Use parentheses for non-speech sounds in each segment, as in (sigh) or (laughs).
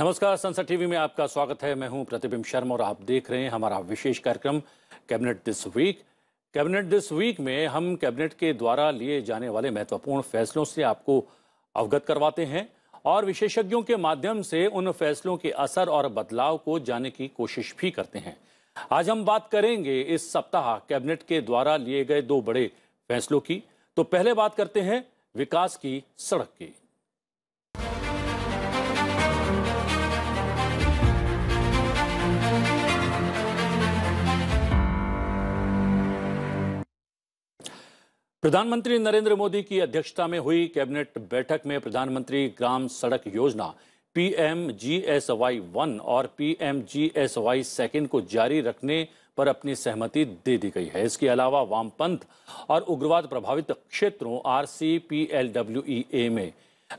नमस्कार संसद टीवी में आपका स्वागत है मैं हूं प्रतिबिंब शर्मा और आप देख रहे हैं हमारा विशेष कार्यक्रम cabinet this week cabinet this week में हम कैबिनेट के द्वारा लिए जाने वाले महत्वपूर्ण फैसलों से आपको अवगत करवाते हैं और विशेषज्ञों के माध्यम से उन फैसलों के असर और बदलाव को जानने की कोशिश भी करते हैं आज हम बात करेंगे इस सप्ताह कैबिनेट के द्वारा लिए गए दो बड़े फैसलों की तो पहले बात करते हैं विकास की सड़क की प्रधानमंत्री नरेंद्र मोदी की अध्यक्षता में हुई कैबिनेट बैठक में प्रधानमंत्री ग्राम सड़क योजना पीएमजीएसवाई वन और पीएमजीएसवाई सेकेंड को जारी रखने पर अपनी सहमति दे दी गई है इसके अलावा वामपंथ और उग्रवाद प्रभावित क्षेत्रों R C P L W A में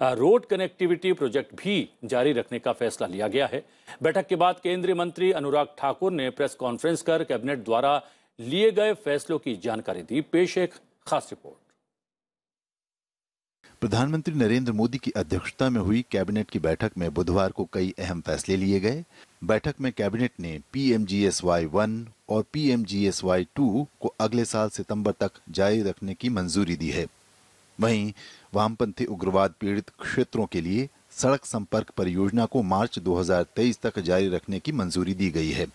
रोड कनेक्टिविटी प्रोजेक्ट भी जारी रखने का फैसला लिया गया है बैठक के बाद केंद्रीय मंत्री अनुराग ठाकुर ने प्रेस कॉन्फ्रेंस कर कैबिनेट द्वारा लिए गए फैसलों की जानकारी दी पेश एक खास रिपोर्ट प्रधानमंत्री नरेंद्र मोदी की अध्यक्षता में हुई कैबिनेट की बैठक में बुधवार को कई अहम फैसले लिए गए बैठक में कैबिनेट ने P M G S Y one और P M G S Y two को अगले साल सितंबर तक जारी रखने की मंजूरी दी है वहीं वामपंथी उग्रवाद पीड़ित क्षेत्रों के लिए सड़क संपर्क परियोजना को मार्च 2023 तक जारी रखने की मंजूरी दी गई है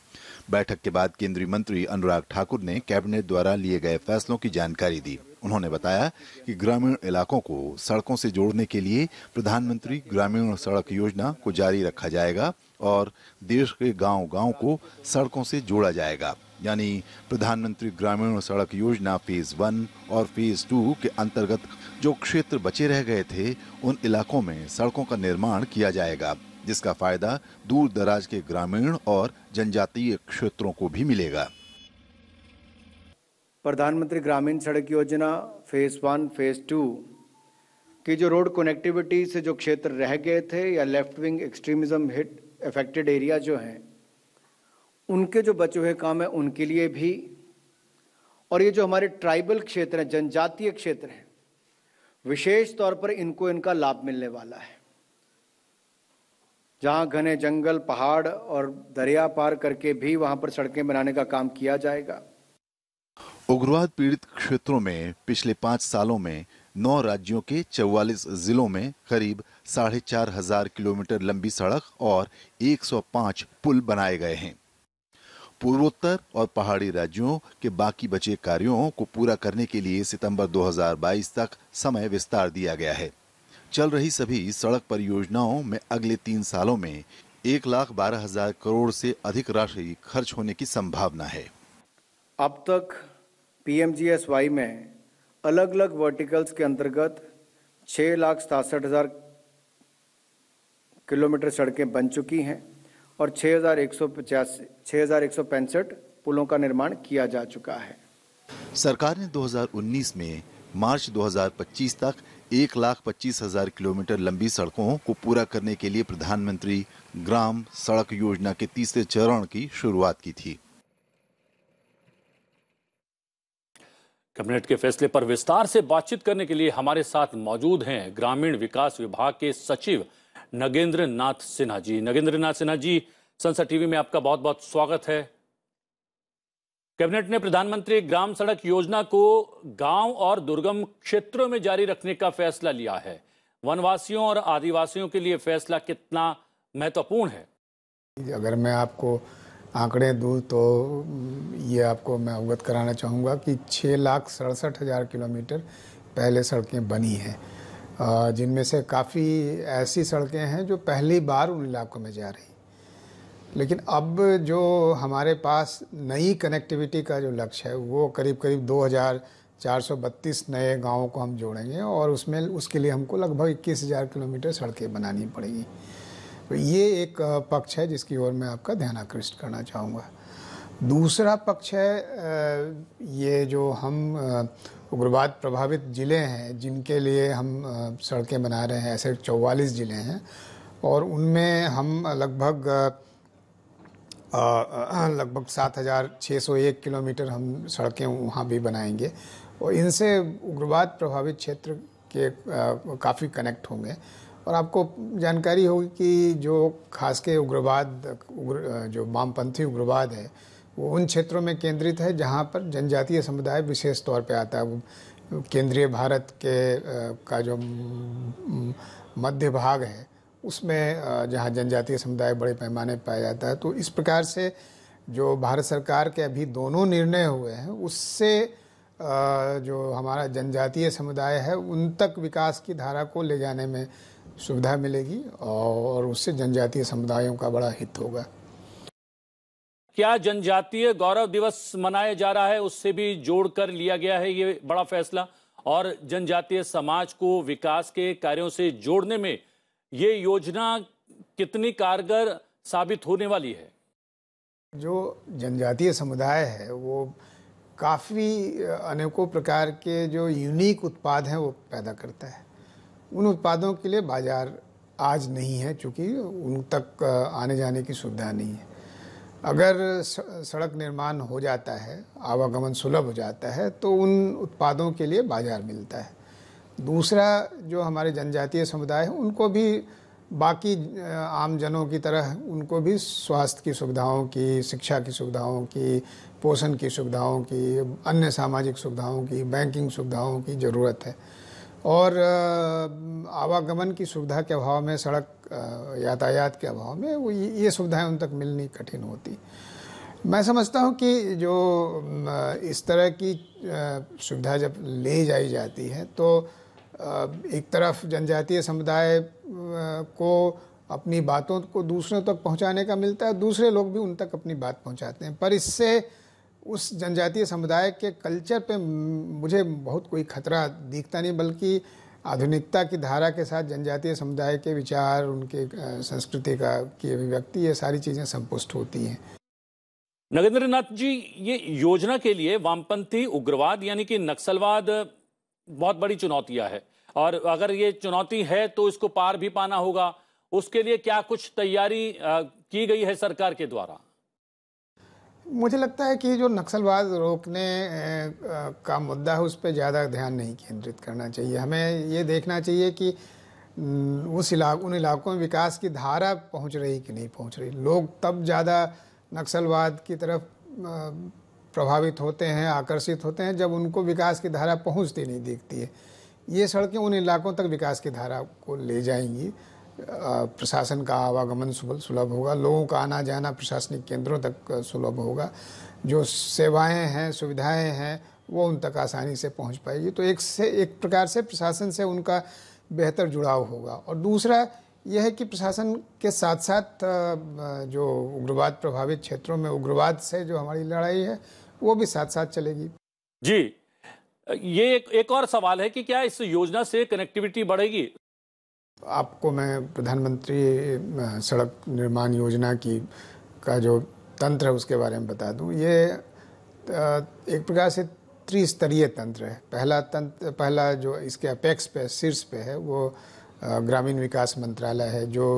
बैठक के बाद केंद्रीय मंत्री अनुराग ठाकुर ने कैबिनेट द्वारा लिए गए फैसलों की जानकारी दी उन्होंने बताया कि ग्रामीण इलाकों को सड़कों से जोड़ने के लिए प्रधानमंत्री ग्रामीण सड़क योजना को जारी रखा जाएगा और देश के गांव-गांव को सड़कों से जोड़ा जाएगा यानी प्रधानमंत्री ग्रामीण सड़क योजना फेज वन और फेज टू के अंतर्गत जो क्षेत्र बचे रह गए थे उन इलाकों में सड़कों का निर्माण किया जाएगा जिसका फायदा दूर दराज के ग्रामीण और जनजातीय क्षेत्रों को भी मिलेगा प्रधानमंत्री ग्रामीण सड़क योजना फेज वन फेज टू की जो रोड कनेक्टिविटी से जो क्षेत्र रह गए थे या left wing extremism hit affected area जो हैं उनके जो बचे हुए काम है उनके लिए भी और ये जो हमारे ट्राइबल क्षेत्र हैं जनजातीय क्षेत्र हैं विशेष तौर पर इनको इनका लाभ मिलने वाला है जहां घने जंगल पहाड़ और दरिया पार करके भी वहां पर सड़कें बनाने का काम किया जाएगा उग्रवाद पीड़ित क्षेत्रों में पिछले पांच सालों में नौ राज्यों के चौवालीस जिलों में करीब साढ़े चार हजार किलोमीटर लंबी सड़क और 105 पुल बनाए गए हैं पूर्वोत्तर और पहाड़ी राज्यों के बाकी बचे कार्यों को पूरा करने के लिए सितंबर 2022 तक समय विस्तार दिया गया है चल रही सभी सड़क परियोजनाओं में अगले तीन सालों में एक लाख बारह हजार करोड़ से अधिक राशि खर्च होने की संभावना है अब तक पीएमजीएसवाई में अलग अलग वर्टिकल्स के अंतर्गत छह लाख सतासठ हजार किलोमीटर सड़कें बन चुकी हैं और छः हजार एक सौ हजार एक सौ पैंसठ पुलों का निर्माण किया जा चुका है सरकार ने 2019 में मार्च 2025 तक एक लाख पच्चीस हजार किलोमीटर लंबी सड़कों को पूरा करने के लिए प्रधानमंत्री ग्राम सड़क योजना के तीसरे चरण की शुरुआत की थी कैबिनेट के फैसले पर विस्तार से बातचीत करने के लिए हमारे साथ मौजूद हैं ग्रामीण विकास विभाग के सचिव नगेंद्र नाथ सिन्हा जी नगेंद्र नाथ सिन्हा जी संसद टीवी में आपका बहुत बहुत स्वागत है कैबिनेट ने प्रधानमंत्री ग्राम सड़क योजना को गांव और दुर्गम क्षेत्रों में जारी रखने का फैसला लिया है वनवासियों और आदिवासियों के लिए फैसला कितना महत्वपूर्ण है अगर मैं आपको आंकड़े दूं तो ये आपको मैं अवगत कराना चाहूँगा कि छः लाख सड़सठ हज़ार किलोमीटर पहले सड़कें बनी हैं जिनमें से काफ़ी ऐसी सड़कें हैं जो पहली बार उन इलाकों में जा रही लेकिन अब जो हमारे पास नई कनेक्टिविटी का जो लक्ष्य है वो करीब करीब 2,432 नए गांवों को हम जोड़ेंगे और उसमें उसके लिए हमको लगभग 21,000 किलोमीटर सड़कें बनानी पड़ेगी तो ये एक पक्ष है जिसकी ओर मैं आपका ध्यान आकृष्ट करना चाहूँगा दूसरा पक्ष है ये जो हम उग्रवाद प्रभावित ज़िले हैं जिनके लिए हम सड़कें बना रहे हैं ऐसे चौवालीस ज़िले हैं और उनमें हम लगभग लगभग सात हज़ार छः सौ एक किलोमीटर हम सड़कें वहाँ भी बनाएंगे और इनसे उग्रवाद प्रभावित क्षेत्र के काफ़ी कनेक्ट होंगे और आपको जानकारी होगी कि जो खास के उग्रवाद उग्र, जो वामपंथी उग्रवाद है वो उन क्षेत्रों में केंद्रित है जहाँ पर जनजातीय समुदाय विशेष तौर पे आता है वो केंद्रीय भारत के का जो मध्य भाग है उसमें जहाँ जनजातीय समुदाय बड़े पैमाने पर पाया जाता है तो इस प्रकार से जो भारत सरकार के अभी दोनों निर्णय हुए हैं उससे जो हमारा जनजातीय समुदाय है उन तक विकास की धारा को ले जाने में सुविधा मिलेगी और उससे जनजातीय समुदायों का बड़ा हित होगा क्या जनजातीय गौरव दिवस मनाया जा रहा है उससे भी जोड़कर लिया गया है ये बड़ा फैसला और जनजातीय समाज को विकास के कार्यों से जोड़ने में ये योजना कितनी कारगर साबित होने वाली है जो जनजातीय समुदाय है वो काफ़ी अनेकों प्रकार के जो यूनिक उत्पाद हैं वो पैदा करता है उन उत्पादों के लिए बाज़ार आज नहीं है क्योंकि उन तक आने जाने की सुविधा नहीं है अगर सड़क निर्माण हो जाता है आवागमन सुलभ हो जाता है तो उन उत्पादों के लिए बाजार मिलता है दूसरा जो हमारे जनजातीय समुदाय है उनको भी बाकी आम जनों की तरह उनको भी स्वास्थ्य की सुविधाओं की शिक्षा की सुविधाओं की पोषण की सुविधाओं की अन्य सामाजिक सुविधाओं की बैंकिंग सुविधाओं की ज़रूरत है और आवागमन की सुविधा के अभाव में सड़क यातायात के अभाव में वो ये सुविधाएं उन तक मिलनी कठिन होती मैं समझता हूँ कि जो इस तरह की सुविधा जब ले जाई जाती है तो एक तरफ जनजातीय समुदाय को अपनी बातों को दूसरों तक पहुँचाने का मिलता है दूसरे लोग भी उन तक अपनी बात पहुँचाते हैं पर इससे उस जनजातीय समुदाय के कल्चर पे मुझे बहुत कोई खतरा दिखता नहीं बल्कि आधुनिकता की धारा के साथ जनजातीय समुदाय के विचार उनके संस्कृति का की अभिव्यक्ति ये सारी चीज़ें संपुष्ट होती हैं नगेंद्र नाथ जी ये योजना के लिए वामपंथी उग्रवाद यानी कि नक्सलवाद बहुत बड़ी चुनौतियां है और अगर ये चुनौती है तो इसको पार भी पाना होगा उसके लिए क्या कुछ तैयारी की गई है सरकार के द्वारा मुझे लगता है कि जो नक्सलवाद रोकने का मुद्दा है उस पर ज़्यादा ध्यान नहीं केंद्रित करना चाहिए हमें ये देखना चाहिए कि उस इलाक उन इलाकों में विकास की धारा पहुंच रही कि नहीं पहुंच रही लोग तब ज़्यादा नक्सलवाद की तरफ प्रभावित होते हैं आकर्षित होते हैं जब उनको विकास की धारा पहुंचती नहीं दिखती है ये सड़कें उन इलाकों तक विकास की धारा को ले जाएंगी प्रशासन का आवागमन सुलभ होगा लोगों का आना जाना प्रशासनिक केंद्रों तक सुलभ होगा जो सेवाएं हैं सुविधाएं हैं वो उन तक आसानी से पहुंच पाएगी तो एक से एक प्रकार से प्रशासन से उनका बेहतर जुड़ाव होगा और दूसरा यह है कि प्रशासन के साथ साथ जो उग्रवाद प्रभावित क्षेत्रों में उग्रवाद से जो हमारी लड़ाई है वो भी साथ साथ चलेगी जी ये एक, एक और सवाल है कि क्या इस योजना से कनेक्टिविटी बढ़ेगी आपको मैं प्रधानमंत्री सड़क निर्माण योजना की का जो तंत्र है उसके बारे में बता दूं ये एक प्रकार से त्रिस्तरीय तंत्र है पहला तंत्र पहला जो इसके अपेक्स पे शीर्ष पे है वो ग्रामीण विकास मंत्रालय है जो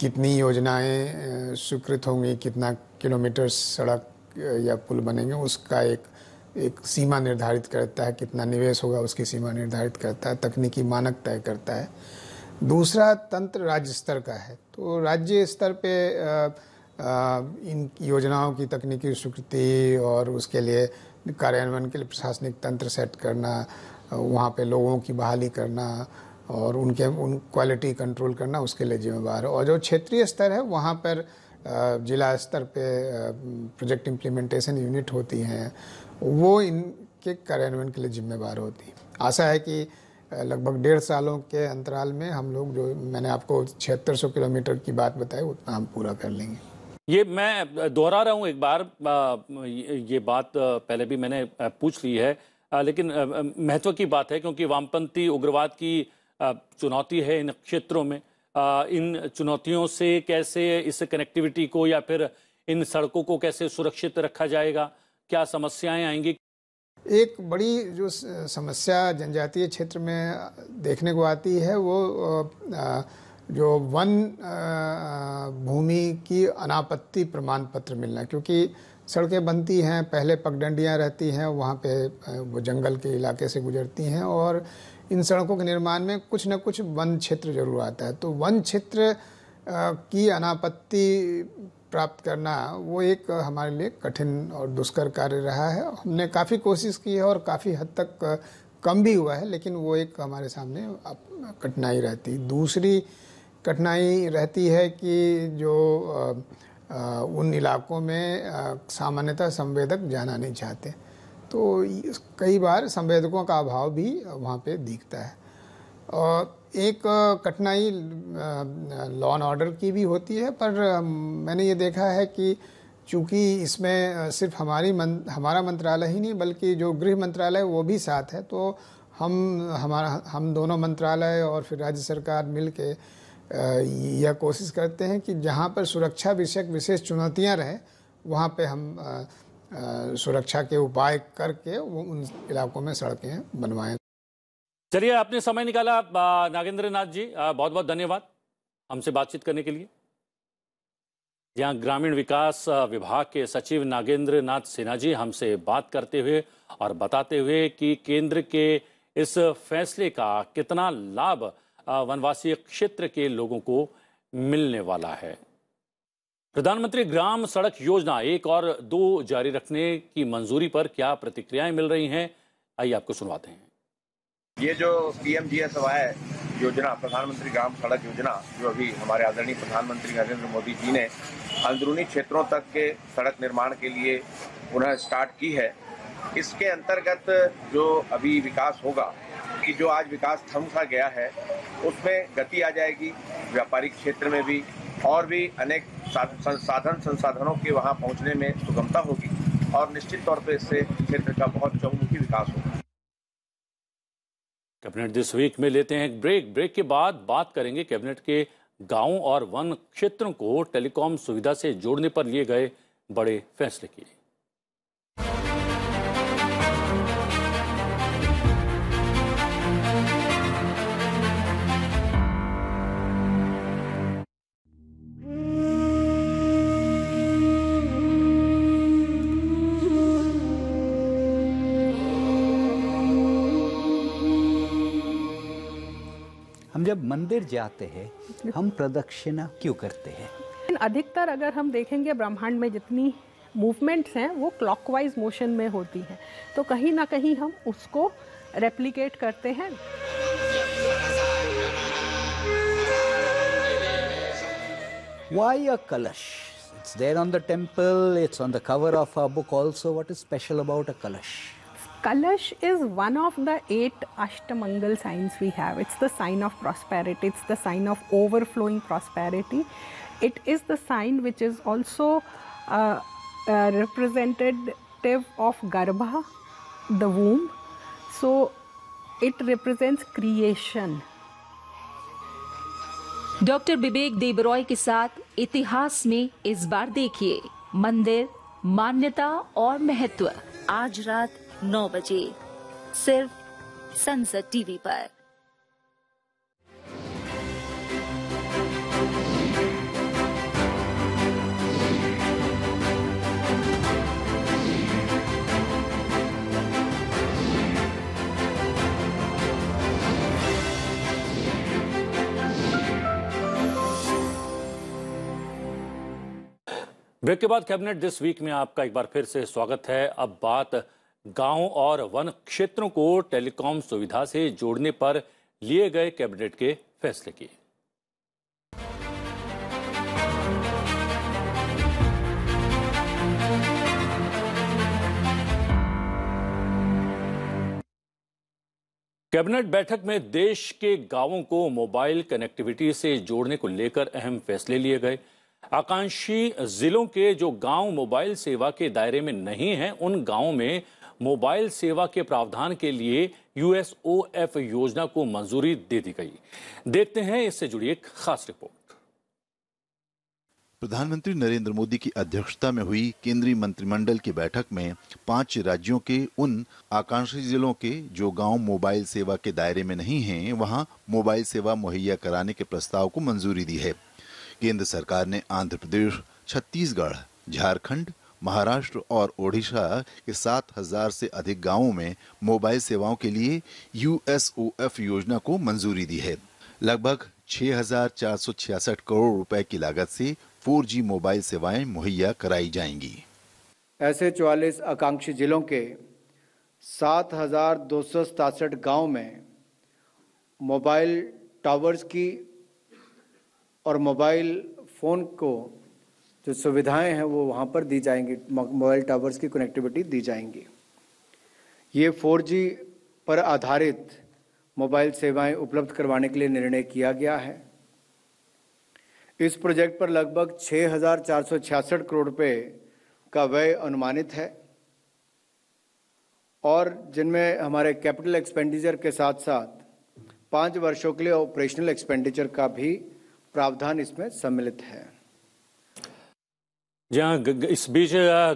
कितनी योजनाएं स्वीकृत होंगी कितना किलोमीटर सड़क या पुल बनेंगे उसका एक एक सीमा निर्धारित करता है कितना निवेश होगा उसकी सीमा निर्धारित करता है तकनीकी मानक तय करता है दूसरा तंत्र राज्य स्तर का है तो राज्य स्तर पे इन योजनाओं की तकनीकी स्वीकृति और उसके लिए कार्यान्वयन के लिए प्रशासनिक तंत्र सेट करना वहाँ पे लोगों की बहाली करना और उनके उन क्वालिटी कंट्रोल करना उसके लिए जिम्मेवार है और जो क्षेत्रीय स्तर है वहाँ पर जिला स्तर पे प्रोजेक्ट इम्प्लीमेंटेशन यूनिट होती हैं वो इनके कार्यान्वयन के लिए जिम्मेवार होती है आशा है कि लगभग डेढ़ सालों के अंतराल में हम लोग जो मैंने आपको छिहत्तर सौ किलोमीटर की बात बताई उतना हम पूरा कर लेंगे ये मैं दोहरा रहा हूँ एक बार ये बात पहले भी मैंने पूछ ली है लेकिन महत्व की बात है क्योंकि वामपंथी उग्रवाद की चुनौती है इन क्षेत्रों में इन चुनौतियों से कैसे इस कनेक्टिविटी को या फिर इन सड़कों को कैसे सुरक्षित रखा जाएगा क्या समस्याएं आएंगी एक बड़ी जो समस्या जनजातीय क्षेत्र में देखने को आती है वो जो वन भूमि की अनापत्ति प्रमाण पत्र मिलना क्योंकि सड़कें बनती हैं पहले पगडंडियाँ रहती हैं वहाँ पे वो जंगल के इलाके से गुजरती हैं और इन सड़कों के निर्माण में कुछ न कुछ वन क्षेत्र जरूर आता है तो वन क्षेत्र की अनापत्ति प्राप्त करना वो एक हमारे लिए कठिन और दुष्कर कार्य रहा है हमने काफ़ी कोशिश की है और काफ़ी हद तक कम भी हुआ है लेकिन वो एक हमारे सामने कठिनाई रहती दूसरी कठिनाई रहती है कि जो उन इलाकों में सामान्यतः संवेदक जाना नहीं चाहते तो कई बार संवेदकों का अभाव भी वहाँ पे दिखता है और एक कठिनाई लॉ एंड ऑर्डर की भी होती है पर मैंने ये देखा है कि चूँकि इसमें सिर्फ हमारी मन हमारा मंत्रालय ही नहीं बल्कि जो गृह मंत्रालय वो भी साथ है तो हम हमारा हम दोनों मंत्रालय और फिर राज्य सरकार मिल के यह कोशिश करते हैं कि जहाँ पर सुरक्षा विषय विशेष चुनौतियाँ रहें वहाँ पे हम सुरक्षा के उपाय करके वो उन इलाकों में सड़कें बनवाएं चलिए आपने समय निकाला नागेंद्र नाथ जी बहुत बहुत धन्यवाद हमसे बातचीत करने के लिए यहाँ ग्रामीण विकास विभाग के सचिव नागेंद्र नाथ सिन्हा जी हमसे बात करते हुए और बताते हुए कि केंद्र के इस फैसले का कितना लाभ वनवासी क्षेत्र के लोगों को मिलने वाला है प्रधानमंत्री ग्राम सड़क योजना एक और दो जारी रखने की मंजूरी पर क्या प्रतिक्रियाएं मिल रही हैं आइए आपको सुनवाते हैं ये जो पी एम जी एस योजना प्रधानमंत्री ग्राम सड़क योजना जो अभी हमारे आदरणीय प्रधानमंत्री नरेंद्र मोदी जी ने अंदरूनी क्षेत्रों तक के सड़क निर्माण के लिए पुनः स्टार्ट की है इसके अंतर्गत जो अभी विकास होगा कि जो आज विकास थम सा गया है उसमें गति आ जाएगी व्यापारिक क्षेत्र में भी और भी अनेक संसाधन संसाधनों के वहाँ पहुँचने में सुगमता होगी और निश्चित तौर पर इससे क्षेत्र का बहुत चौमुखी विकास होगा कैबिनेट दिस वीक में लेते हैं एक ब्रेक ब्रेक के बाद बात करेंगे कैबिनेट के गांवों और वन क्षेत्रों को टेलीकॉम सुविधा से जोड़ने पर लिए गए बड़े फैसले की जब मंदिर जाते हैं हम प्रदक्षिणा क्यों करते हैं अधिकतर अगर हम देखेंगे ब्रह्मांड में जितनी मूवमेंट्स हैं वो क्लॉकवाइज मोशन में होती हैं तो कहीं ना कहीं हम उसको रेप्लिकेट करते हैं why a kalash it's there on the temple it's on the cover of a book also what is special about a kalash Kalash is one of the eight Ashtamangal signs we have. It's the sign of prosperity, it's the sign of overflowing prosperity. It is the sign which is also uh, uh, representative of Garbha, the womb. So it represents creation. Doctor Vivek Debroy के साथ इतिहास में इस बार देखिए मंदिर मान्यता और महत्व आज रात नौ बजे सिर्फ संसद टीवी पर ब्रेक के बाद कैबिनेट दिस वीक में आपका एक बार फिर से स्वागत है अब बात गांव और वन क्षेत्रों को टेलीकॉम सुविधा से जोड़ने पर लिए गए कैबिनेट के फैसले की कैबिनेट बैठक में देश के गांवों को मोबाइल कनेक्टिविटी से जोड़ने को लेकर अहम फैसले लिए गए आकांक्षी जिलों के जो गांव मोबाइल सेवा के दायरे में नहीं हैं उन गांवों में मोबाइल सेवा के प्रावधान के लिए यूएसओएफ योजना को मंजूरी दे दी गई देखते हैं इससे जुड़ी एक खास रिपोर्ट प्रधानमंत्री नरेंद्र मोदी की अध्यक्षता में हुई केंद्रीय मंत्रिमंडल की बैठक में पांच राज्यों के उन आकांक्षी जिलों के जो गांव मोबाइल सेवा के दायरे में नहीं हैं वहां मोबाइल सेवा मुहैया कराने के प्रस्ताव को मंजूरी दी है केंद्र सरकार ने आंध्र प्रदेश छत्तीसगढ़ झारखंड महाराष्ट्र और ओडिशा के 7000 से अधिक गांवों में मोबाइल सेवाओं के लिए यूएसओएफ योजना को मंजूरी दी है लगभग 6,466 करोड़ रुपए की लागत से 4G मोबाइल सेवाएं मुहैया कराई जाएंगी ऐसे 44 आकांक्षी जिलों के सात हजार दो सौ सतासठ गाँव में मोबाइल टावर्स की और मोबाइल फ़ोन को जो सुविधाएं हैं वो वहाँ पर दी जाएंगी मोबाइल टावर्स की कनेक्टिविटी दी जाएंगी ये 4G पर आधारित मोबाइल सेवाएं उपलब्ध करवाने के लिए निर्णय किया गया है इस प्रोजेक्ट पर लगभग 6,466 करोड़ रुपये का व्यय अनुमानित है और जिनमें हमारे कैपिटल एक्सपेंडिचर के साथ साथ पाँच वर्षों के लिए ऑपरेशनल एक्सपेंडिचर का भी प्रावधान इसमें सम्मिलित है जहाँ इस बीच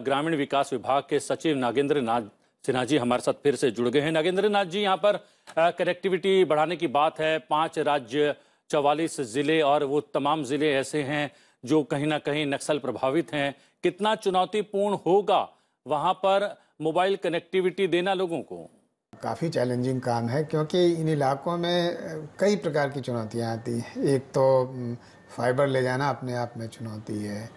ग्रामीण विकास विभाग के सचिव नागेंद्र नाथ सिन्हा जी हमारे साथ फिर से जुड़ गए हैं नागेंद्र नाथ जी यहाँ पर कनेक्टिविटी बढ़ाने की बात है पांच राज्य चौवालीस जिले और वो तमाम जिले ऐसे हैं जो कहीं ना कहीं नक्सल प्रभावित हैं कितना चुनौतीपूर्ण होगा वहाँ पर मोबाइल कनेक्टिविटी देना लोगों को काफ़ी चैलेंजिंग काम है क्योंकि इन इलाकों में कई प्रकार की चुनौतियाँ आती हैं एक तो फाइबर ले जाना अपने आप में चुनौती है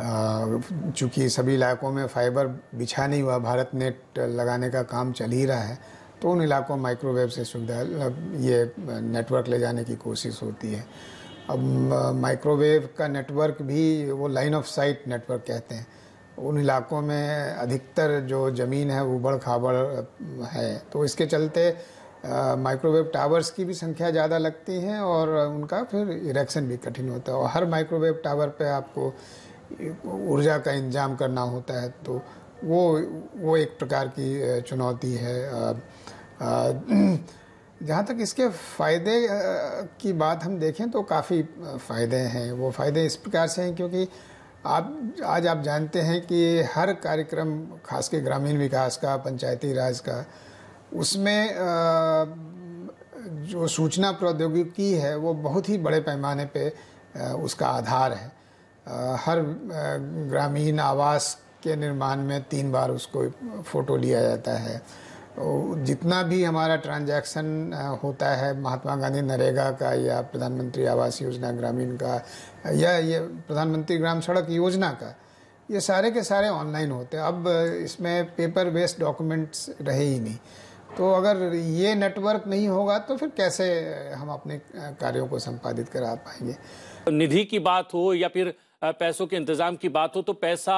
चूँकि सभी इलाकों में फाइबर बिछा नहीं हुआ भारत नेट लगाने का काम चल ही रहा है तो उन इलाकों में माइक्रोवेव से सुविधा मतलब ये नेटवर्क ले जाने की कोशिश होती है अब माइक्रोवेव का नेटवर्क भी वो लाइन ऑफ साइट नेटवर्क कहते हैं उन इलाकों में अधिकतर जो ज़मीन है उबड़ खाबड़ है तो इसके चलते माइक्रोवेव टावर्स की भी संख्या ज़्यादा लगती है और उनका फिर इरेक्शन भी कठिन होता है और हर माइक्रोवेव टावर पे आपको ऊर्जा का इंतजाम करना होता है तो वो वो एक प्रकार की चुनौती है जहाँ तक इसके फ़ायदे की बात हम देखें तो काफ़ी फ़ायदे हैं वो फ़ायदे इस प्रकार से हैं क्योंकि आप आज आप जानते हैं कि हर कार्यक्रम खास के ग्रामीण विकास का पंचायती राज का उसमें जो सूचना प्रौद्योगिकी है वो बहुत ही बड़े पैमाने पे उसका आधार है हर ग्रामीण आवास के निर्माण में तीन बार उसको फ़ोटो लिया जाता है जितना भी हमारा ट्रांजैक्शन होता है महात्मा गांधी नरेगा का या प्रधानमंत्री आवास योजना ग्रामीण का या ये प्रधानमंत्री ग्राम सड़क योजना का ये सारे के सारे ऑनलाइन होते हैं अब इसमें पेपर बेस्ड डॉक्यूमेंट्स रहे ही नहीं तो अगर ये नेटवर्क नहीं होगा तो फिर कैसे हम अपने कार्यों को संपादित करा पाएंगे निधि की बात हो या फिर पैसों के इंतजाम की बात हो तो पैसा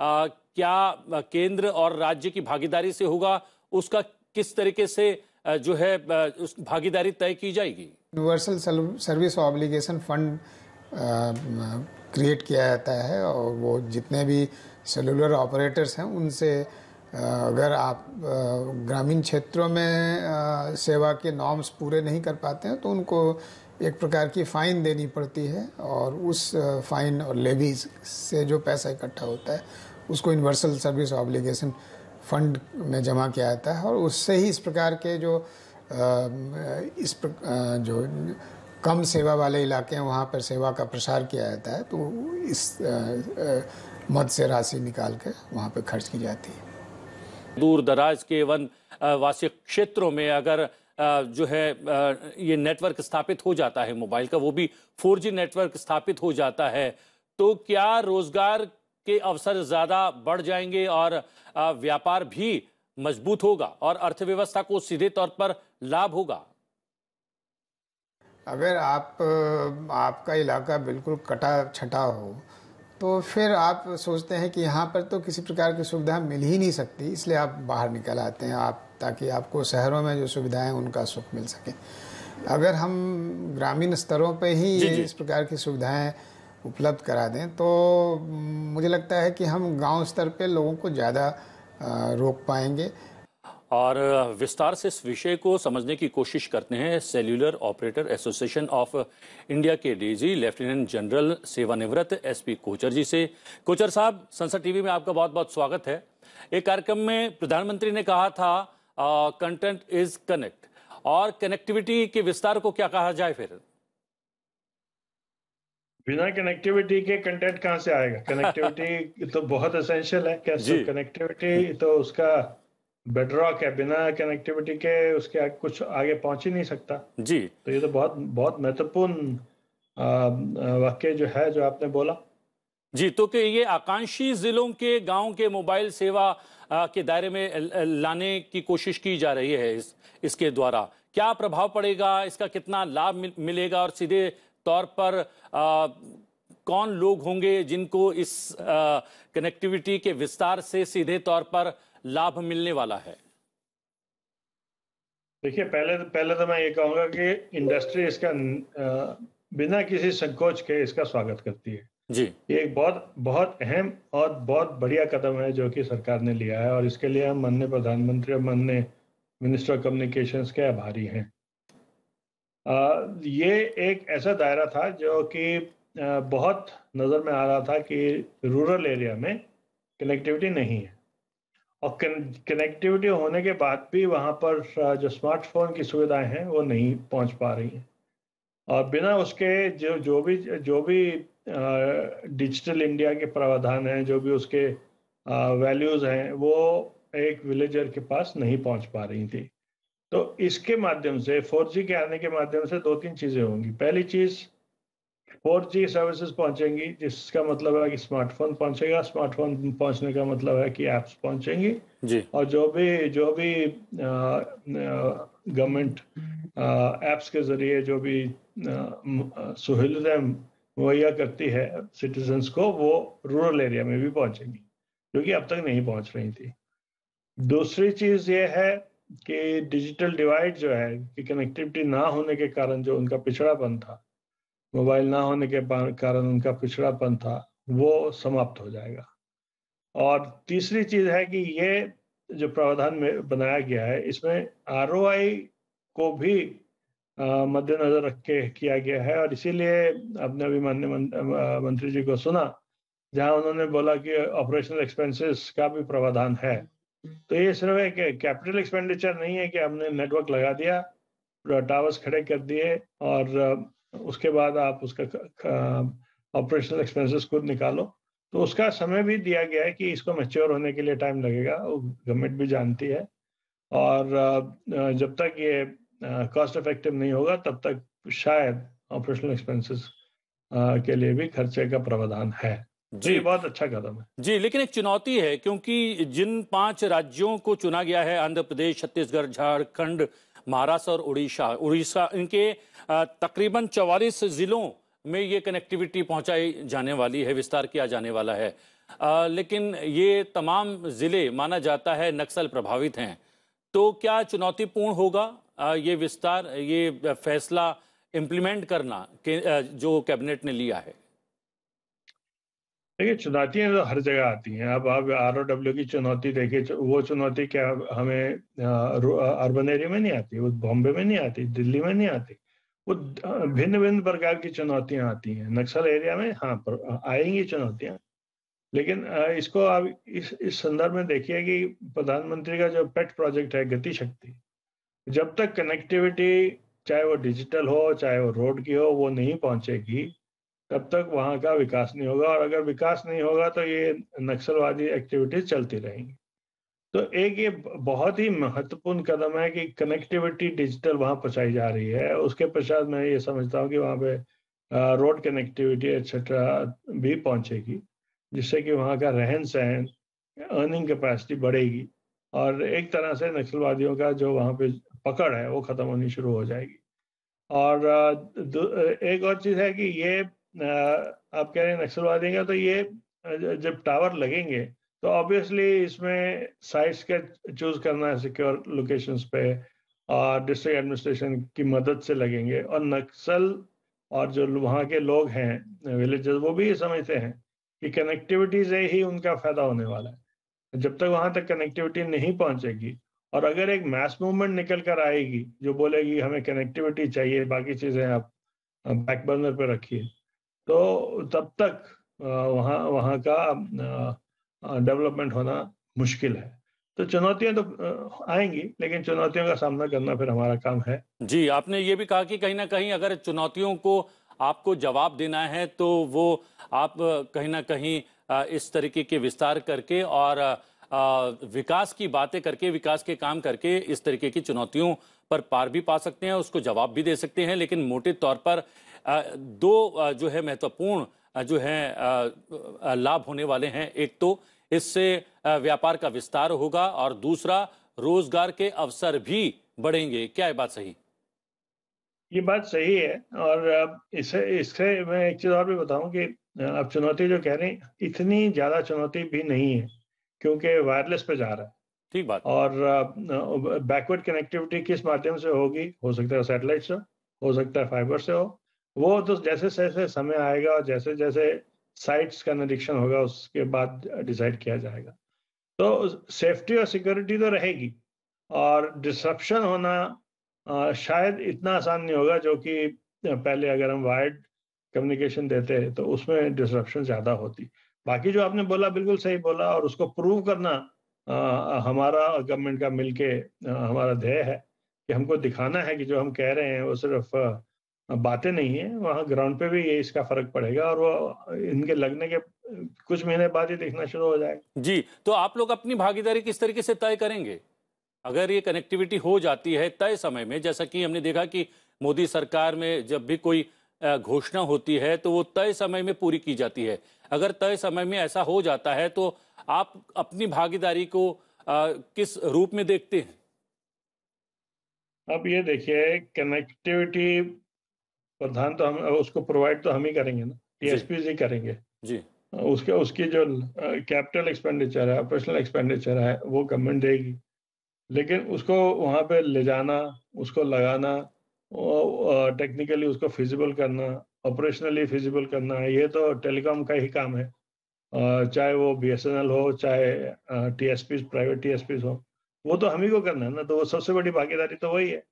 आ, क्या केंद्र और राज्य की भागीदारी से होगा उसका किस तरीके से जो है उस भागीदारी तय की जाएगी universal service obligation fund create किया जाता है और वो जितने भी सेलुलर ऑपरेटर्स हैं उनसे अगर आप ग्रामीण क्षेत्रों में सेवा के नॉर्म्स पूरे नहीं कर पाते हैं तो उनको एक प्रकार की फ़ाइन देनी पड़ती है और उस फ़ाइन और लेवीज से जो पैसा इकट्ठा होता है उसको यूनिवर्सल सर्विस ऑब्लिगेशन फंड में जमा किया जाता है और उससे ही इस प्रकार के जो इस प्रकार जो कम सेवा वाले इलाके हैं वहाँ पर सेवा का प्रसार किया जाता है तो इस मद से राशि निकाल कर वहाँ पर खर्च की जाती है दूर दराज के वन वासी क्षेत्रों में अगर जो है ये नेटवर्क स्थापित हो जाता है मोबाइल का वो भी 4G नेटवर्क स्थापित हो जाता है तो क्या रोजगार के अवसर ज़्यादा बढ़ जाएंगे और व्यापार भी मजबूत होगा और अर्थव्यवस्था को सीधे तौर पर लाभ होगा अगर आप आपका इलाका बिल्कुल कटा छटा हो तो फिर आप सोचते हैं कि यहाँ पर तो किसी प्रकार की सुविधा मिल ही नहीं सकती इसलिए आप बाहर निकल आते हैं आप ताकि आपको शहरों में जो सुविधाएं उनका सुख मिल सके अगर हम ग्रामीण स्तरों पे ही जी, जी. इस प्रकार की सुविधाएं उपलब्ध करा दें तो मुझे लगता है कि हम गांव स्तर पे लोगों को ज़्यादा रोक पाएंगे और विस्तार से इस विषय को समझने की कोशिश करते हैं cellular operator association of India के डीजी लेफ्टिनेंट जनरल सेवानिवृत्त एसपी कोचर जी से कोचर साहब संसद टीवी में आपका बहुत बहुत स्वागत है एक कार्यक्रम में प्रधानमंत्री ने कहा था कंटेंट इज कनेक्ट और कनेक्टिविटी के विस्तार को क्या कहा जाए फिर बिना कनेक्टिविटी के कंटेंट कहां से आएगा कनेक्टिविटी (laughs) तो बहुत असेंशियल है कैसे कनेक्टिविटी तो उसका बेडरॉक है बिना कनेक्टिविटी के उसके आगे कुछ आगे पहुंच ही नहीं सकता जी तो ये तो बहुत बहुत महत्वपूर्ण वाक्य जो है जो आपने बोला जी तो कि ये आकांक्षी जिलों के गांव के मोबाइल सेवा के दायरे में लाने की कोशिश की जा रही है इस इसके द्वारा क्या प्रभाव पड़ेगा इसका कितना लाभ मिलेगा और सीधे तौर पर आ, कौन लोग होंगे जिनको इस कनेक्टिविटी के विस्तार से सीधे तौर पर लाभ मिलने वाला है देखिए पहले पहले तो मैं ये कहूंगा कि इंडस्ट्री इसका बिना किसी संकोच के इसका स्वागत करती है जी ये एक बहुत बहुत अहम और बहुत बढ़िया कदम है जो कि सरकार ने लिया है और इसके लिए हम मान्य प्रधानमंत्री और मान्य मिनिस्टर ऑफ कम्युनिकेशंस के आभारी हैं ये एक ऐसा दायरा था जो कि बहुत नज़र में आ रहा था कि रूरल एरिया में कनेक्टिविटी नहीं है और कनेक्टिविटी होने के बाद भी वहाँ पर जो स्मार्टफोन की सुविधाएं हैं वो नहीं पहुँच पा रही हैं और बिना उसके जो जो भी जो भी डिजिटल इंडिया के प्रावधान हैं जो भी उसके वैल्यूज़ हैं वो एक विलेजर के पास नहीं पहुंच पा रही थी तो इसके माध्यम से 4G के आने के माध्यम से दो तीन चीज़ें होंगी पहली चीज़ 4G सर्विसेज पहुंचेंगी जिसका मतलब है कि स्मार्टफोन पहुंचेगा स्मार्टफोन पहुंचने का मतलब है कि ऐप्स पहुंचेंगी जी और जो भी जो भी गवर्नमेंट एप्स के जरिए जो भी सहूलतें मुहैया करती है सिटीजन्स को वो रूरल एरिया में भी पहुंचेंगी जो कि अब तक नहीं पहुंच रही थी दूसरी चीज़ ये है कि डिजिटल डिवाइड जो है कि कनेक्टिविटी ना होने के कारण जो उनका पिछड़ापन था मोबाइल ना होने के कारण उनका पिछड़ापन था वो समाप्त हो जाएगा और तीसरी चीज़ है कि ये जो प्रावधान में बनाया गया है इसमें आर को भी मद्देनजर रख के किया गया है और इसीलिए आपने अभी माननीय मंत्री जी को सुना जहां उन्होंने बोला कि ऑपरेशनल एक्सपेंसेस का भी प्रावधान है तो ये सिर्फ एक कैपिटल एक्सपेंडिचर नहीं है कि हमने नेटवर्क लगा दिया टावर्स खड़े कर दिए और उसके बाद आप उसका ऑपरेशनल एक्सपेंसेस खुद निकालो तो उसका समय भी दिया गया है कि इसको मेच्योर होने के लिए टाइम लगेगा गवर्नमेंट भी जानती है और जब तक ये कॉस्ट इफेक्टिव नहीं होगा तब तक शायद ऑपरेशनल एक्सपेंसेस के लिए भी खर्चे का प्रावधान है तो जी बहुत अच्छा कदम है जी लेकिन एक चुनौती है क्योंकि जिन पांच राज्यों को चुना गया है आंध्र प्रदेश छत्तीसगढ़ झारखंड महाराष्ट्र और उड़ीसा उड़ीसा इनके तकरीबन चौवालीस जिलों में ये कनेक्टिविटी पहुंचाई जाने वाली है विस्तार किया जाने वाला है आ, लेकिन ये तमाम जिले माना जाता है नक्सल प्रभावित हैं तो क्या चुनौतीपूर्ण होगा ये विस्तार ये फैसला इम्प्लीमेंट करना के, जो कैबिनेट ने लिया है देखिए चुनौतियां तो हर जगह आती हैं अब आप आर डब्ल्यू की चुनौती देखिए वो चुनौती क्या हमें अर्बन एरिया में नहीं आती वो बॉम्बे में नहीं आती दिल्ली में नहीं आती वो भिन्न भिन्न प्रकार की चुनौतियां आती हैं नक्सल एरिया में हाँ पर आएंगी चुनौतियां लेकिन इसको आप इस इस संदर्भ में देखिए कि प्रधानमंत्री का जो पेट प्रोजेक्ट है गति शक्ति जब तक कनेक्टिविटी चाहे वो डिजिटल हो चाहे वो रोड की हो वो नहीं पहुंचेगी तब तक वहाँ का विकास नहीं होगा और अगर विकास नहीं होगा तो ये नक्सलवादी एक्टिविटीज चलती रहेंगी तो एक ये बहुत ही महत्वपूर्ण कदम है कि कनेक्टिविटी डिजिटल वहाँ पहुँचाई जा रही है उसके पश्चात मैं ये समझता हूँ कि वहाँ पे रोड कनेक्टिविटी एक्सेट्रा भी पहुँचेगी जिससे कि वहाँ का रहन सहन अर्निंग कैपेसिटी बढ़ेगी और एक तरह से नक्सलवादियों का जो वहाँ पे पकड़ है वो खत्म होनी शुरू हो जाएगी और एक और चीज है कि ये आप कह रहे हैं नक्सलवादी का तो ये जब टावर लगेंगे तो ऑब्वियसली इसमें साइट्स का चूज करना है सिक्योर लोकेशंस पे और डिस्ट्रिक्ट एडमिनिस्ट्रेशन की मदद से लगेंगे और नक्सल और जो वहाँ के लोग हैं विलेजर्स वो भी ये समझते हैं कि कनेक्टिविटी से ही उनका फायदा होने वाला है जब तक वहाँ तक कनेक्टिविटी नहीं पहुँचेगी और अगर एक मैस मूवमेंट निकल कर आएगी जो बोलेगी हमें कनेक्टिविटी चाहिए बाकी चीजें आप बैकबर्नर पे रखिए तो तब तक वहाँ वहाँ का डेवलपमेंट होना मुश्किल है तो चुनौतियां तो आएंगी लेकिन चुनौतियों का सामना करना फिर हमारा काम है जी आपने ये भी कहा कि कहीं ना कहीं अगर चुनौतियों को आपको जवाब देना है तो वो आप कहीं ना कहीं इस तरीके के विस्तार करके और विकास की बातें करके विकास के काम करके इस तरीके की चुनौतियों पर पार भी पा सकते हैं उसको जवाब भी दे सकते हैं लेकिन मोटे तौर पर दो जो है महत्वपूर्ण जो है लाभ होने वाले हैं एक तो इससे व्यापार का विस्तार होगा और दूसरा रोजगार के अवसर भी बढ़ेंगे क्या ये बात सही ये बात सही है और इसे इससे मैं एक चीज और भी बताऊं कि आप चुनौती जो कह रहे हैं इतनी ज्यादा चुनौती भी नहीं है क्योंकि वायरलेस पे जा रहा है ठीक बात और बैकवर्ड कनेक्टिविटी किस माध्यम से होगी हो सकता है सैटेलाइट से हो सकता है फाइबर से हो वो तो जैसे जैसे समय आएगा और जैसे जैसे साइट्स का निरीक्षण होगा उसके बाद डिसाइड किया जाएगा तो सेफ्टी और सिक्योरिटी तो रहेगी और डिसरप्शन होना शायद इतना आसान नहीं होगा जो कि पहले अगर हम वायर्ड कम्युनिकेशन देते हैं तो उसमें डिसरप्शन ज़्यादा होती बाकी जो आपने बोला बिल्कुल सही बोला और उसको प्रूव करना आ, हमारा गवर्नमेंट का मिलके हमारा ध्येय है कि हमको दिखाना है कि जो हम कह रहे हैं वो सिर्फ बातें नहीं है वहाँ ग्राउंड पे भी ये इसका फर्क पड़ेगा और वो इनके लगने के कुछ महीने बाद ही देखना शुरू हो जाएगा जी तो आप लोग अपनी भागीदारी किस तरीके से तय करेंगे अगर ये कनेक्टिविटी हो जाती है तय समय में जैसा कि हमने देखा कि मोदी सरकार में जब भी कोई घोषणा होती है तो वो तय समय में पूरी की जाती है अगर तय समय में ऐसा हो जाता है तो आप अपनी भागीदारी को आ, किस रूप में देखते हैं अब ये देखिए कनेक्टिविटी प्रधान तो हम उसको प्रोवाइड तो हम ही करेंगे ना टीएसपी जी करेंगे जी उसके उसकी जो कैपिटल एक्सपेंडिचर है ऑपरेशनल एक्सपेंडिचर है वो गवर्नमेंट देगी लेकिन उसको वहाँ पे ले जाना उसको लगाना टेक्निकली उसको फिजिबल करना ऑपरेशनली फिजिबल करना ये तो टेलीकॉम का ही काम है चाहे वो बी हो चाहे T S P private T S P हो वो तो हम ही को करना है ना तो वो सबसे बड़ी भागीदारी तो वही है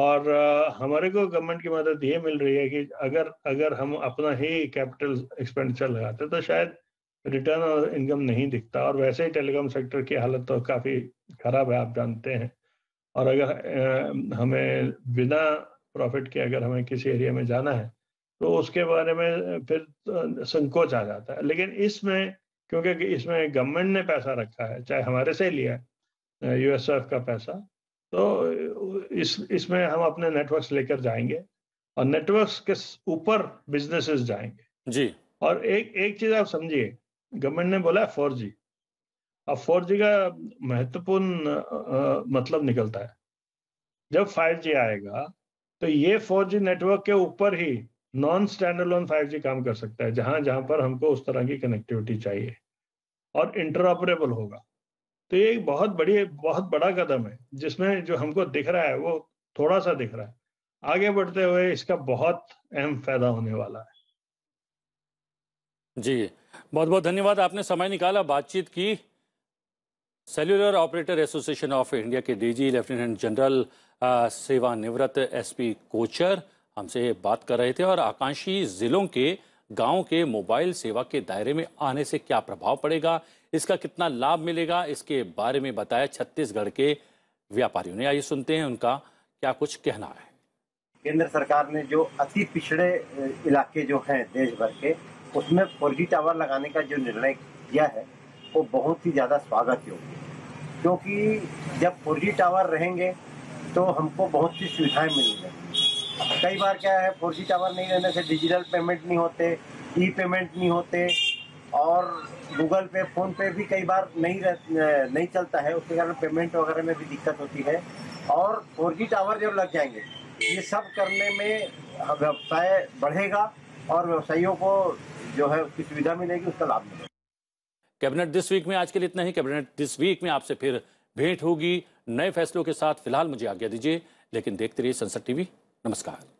और हमारे को गवर्नमेंट की मदद ये मिल रही है कि अगर अगर हम अपना ही कैपिटल एक्सपेंडिचर लगाते तो शायद रिटर्न और इनकम नहीं दिखता और वैसे ही टेलीकॉम सेक्टर की हालत तो काफ़ी खराब है आप जानते हैं और अगर हमें बिना प्रॉफिट के अगर हमें किसी एरिया में जाना है तो उसके बारे में फिर संकोच आ जाता है लेकिन इसमें क्योंकि इसमें गवर्नमेंट ने पैसा रखा है चाहे हमारे से लिया यूएसएफ का पैसा तो इस इसमें हम अपने नेटवर्क्स लेकर जाएंगे और नेटवर्क्स के ऊपर बिजनेसेस जाएंगे जी और एक एक चीज आप समझिए गवर्नमेंट ने बोला फोर जी अब फोर जी का महत्वपूर्ण मतलब निकलता है जब फाइव जी आएगा तो ये फोर जी नेटवर्क के ऊपर ही नॉन स्टैंडर्लोन फाइव जी काम कर सकता है जहां जहां पर हमको उस तरह की कनेक्टिविटी चाहिए और इंटरऑपरेबल होगा तो ये एक बहुत बड़ी बहुत बड़ा कदम है जिसमें जो हमको दिख रहा है वो थोड़ा सा दिख रहा है आगे बढ़ते हुए इसका बहुत अहम फायदा होने वाला है जी बहुत बहुत धन्यवाद आपने समय निकाला बातचीत की cellular operator association of India के डीजी लेफ्टिनेंट जनरल सेवानिवृत्त एसपी कोचर हमसे बात कर रहे थे और आकांक्षी जिलों के गांव के मोबाइल सेवा के दायरे में आने से क्या प्रभाव पड़ेगा इसका कितना लाभ मिलेगा इसके बारे में बताया छत्तीसगढ़ के व्यापारियों ने आइए सुनते हैं उनका क्या कुछ कहना है केंद्र सरकार ने जो अति पिछड़े इलाके जो हैं देश भर के उसमें फोर टावर लगाने का जो निर्णय किया है वो बहुत ही ज़्यादा स्वागत योग्य क्योंकि जब फोर टावर रहेंगे तो हमको बहुत सी सुविधाएं मिल जाएंगी कई बार क्या है फोर टावर नहीं रहने से डिजिटल पेमेंट नहीं होते ई पेमेंट नहीं होते और गूगल पे फ़ोन पे भी कई बार नहीं रह, नहीं चलता है उसके कारण पेमेंट वगैरह में भी दिक्कत होती है और फोर टावर जब लग जाएंगे ये सब करने में व्यवसाय बढ़ेगा और व्यवसायियों को जो है उसकी सुविधा मिलेगी उसका लाभ मिलेगा कैबिनेट दिस वीक में आज के लिए इतना ही कैबिनेट दिस वीक में आपसे फिर भेंट होगी नए फैसलों के साथ फिलहाल मुझे आज्ञा दीजिए लेकिन देखते रहिए संसद टीवी नमस्कार